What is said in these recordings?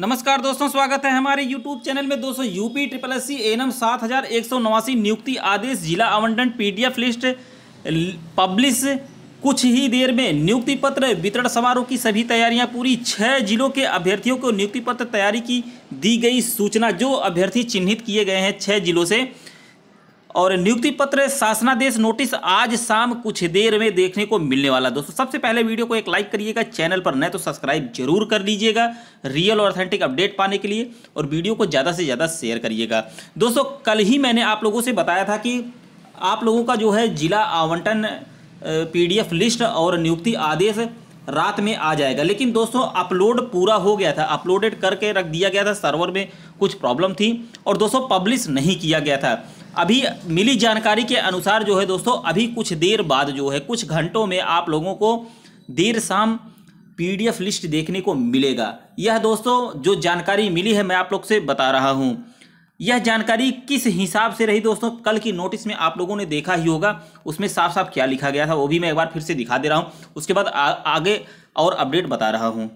नमस्कार दोस्तों स्वागत है हमारे YouTube चैनल में दोस्तों यूपी ट्रिपल एस सी एम सात हज़ार एक सौ नवासी नियुक्ति आदेश जिला आवंटन पीडीएफ लिस्ट पब्लिश कुछ ही देर में नियुक्ति पत्र वितरण समारोह की सभी तैयारियां पूरी छः जिलों के अभ्यर्थियों को नियुक्ति पत्र तैयारी की दी गई सूचना जो अभ्यर्थी चिन्हित किए गए हैं छः जिलों से और नियुक्ति पत्र शासनादेश नोटिस आज शाम कुछ देर में देखने को मिलने वाला दोस्तों सबसे पहले वीडियो को एक लाइक करिएगा चैनल पर नए तो सब्सक्राइब जरूर कर लीजिएगा रियल और ऑथेंटिक अपडेट पाने के लिए और वीडियो को ज़्यादा से ज़्यादा शेयर करिएगा दोस्तों कल ही मैंने आप लोगों से बताया था कि आप लोगों का जो है जिला आवंटन पी लिस्ट और नियुक्ति आदेश रात में आ जाएगा लेकिन दोस्तों अपलोड पूरा हो गया था अपलोडेड करके रख दिया गया था सर्वर में कुछ प्रॉब्लम थी और दोस्तों पब्लिश नहीं किया गया था अभी मिली जानकारी के अनुसार जो है दोस्तों अभी कुछ देर बाद जो है कुछ घंटों में आप लोगों को देर शाम पीडीएफ लिस्ट देखने को मिलेगा यह दोस्तों जो जानकारी मिली है मैं आप लोग से बता रहा हूँ यह जानकारी किस हिसाब से रही दोस्तों कल की नोटिस में आप लोगों ने देखा ही होगा उसमें साफ साफ क्या लिखा गया था वो भी मैं एक बार फिर से दिखा दे रहा हूँ उसके बाद आ, आगे और अपडेट बता रहा हूँ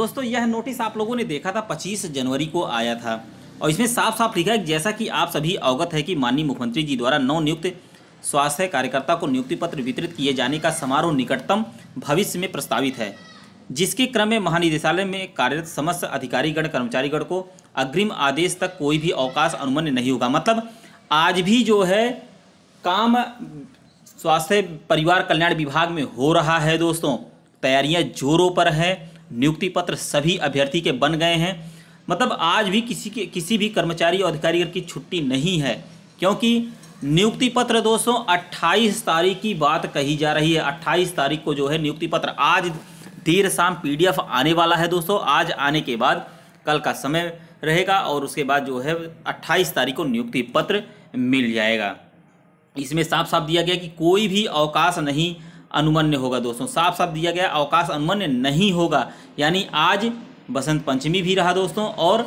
दोस्तों यह नोटिस आप लोगों ने देखा था 25 जनवरी को आया था और इसमें साफ साफ लिखा है जैसा कि आप सभी अवगत है कि माननीय मुख्यमंत्री जी द्वारा नव नियुक्त स्वास्थ्य कार्यकर्ता को नियुक्ति पत्र वितरित किए जाने का समारोह निकटतम भविष्य में प्रस्तावित है जिसके क्रम में महानिदेशालय में कार्यरत समस्त अधिकारीगण कर्मचारीगण को अग्रिम आदेश तक कोई भी अवकाश अनुमन्य नहीं होगा मतलब आज भी जो है काम स्वास्थ्य परिवार कल्याण विभाग में हो रहा है दोस्तों तैयारियां जोरों पर हैं नियुक्ति पत्र सभी अभ्यर्थी के बन गए हैं मतलब आज भी किसी के किसी भी कर्मचारी और अधिकारी की छुट्टी नहीं है क्योंकि नियुक्ति पत्र दोस्तों 28 तारीख की बात कही जा रही है 28 तारीख को जो है नियुक्ति पत्र आज देर शाम पीडीएफ आने वाला है दोस्तों आज आने के बाद कल का समय रहेगा और उसके बाद जो है अट्ठाईस तारीख को नियुक्ति पत्र मिल जाएगा इसमें साफ साफ दिया गया कि कोई भी अवकाश नहीं अनुमन्य होगा दोस्तों साफ साफ दिया गया अवकाश अनुमन्य नहीं होगा यानी आज बसंत पंचमी भी रहा दोस्तों और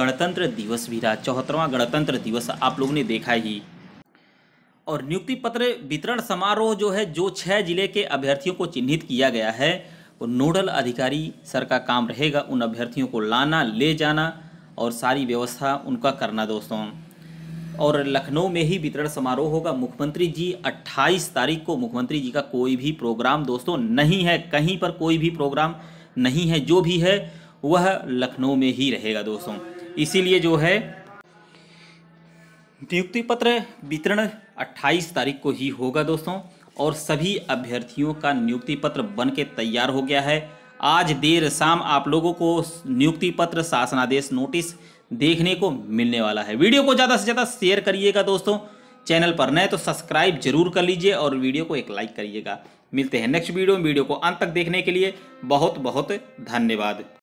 गणतंत्र दिवस भी रहा चौहत्तरवा गणतंत्र दिवस आप लोगों ने देखा ही और नियुक्ति पत्र वितरण समारोह जो है जो छः जिले के अभ्यर्थियों को चिन्हित किया गया है वो नोडल अधिकारी सर का काम रहेगा उन अभ्यर्थियों को लाना ले जाना और सारी व्यवस्था उनका करना दोस्तों और लखनऊ में ही वितरण समारोह होगा मुख्यमंत्री जी 28 तारीख को मुख्यमंत्री जी का कोई भी प्रोग्राम दोस्तों नहीं है कहीं पर कोई भी प्रोग्राम नहीं है जो भी है वह लखनऊ में ही रहेगा दोस्तों इसीलिए जो है नियुक्ति पत्र वितरण 28 तारीख को ही होगा दोस्तों और सभी अभ्यर्थियों का नियुक्ति पत्र बन के तैयार हो गया है आज देर शाम आप लोगों को नियुक्ति पत्र शासनादेश नोटिस देखने को मिलने वाला है वीडियो को ज़्यादा से ज़्यादा शेयर करिएगा दोस्तों चैनल पर नए तो सब्सक्राइब जरूर कर लीजिए और वीडियो को एक लाइक करिएगा मिलते हैं नेक्स्ट वीडियो में वीडियो को अंत तक देखने के लिए बहुत बहुत धन्यवाद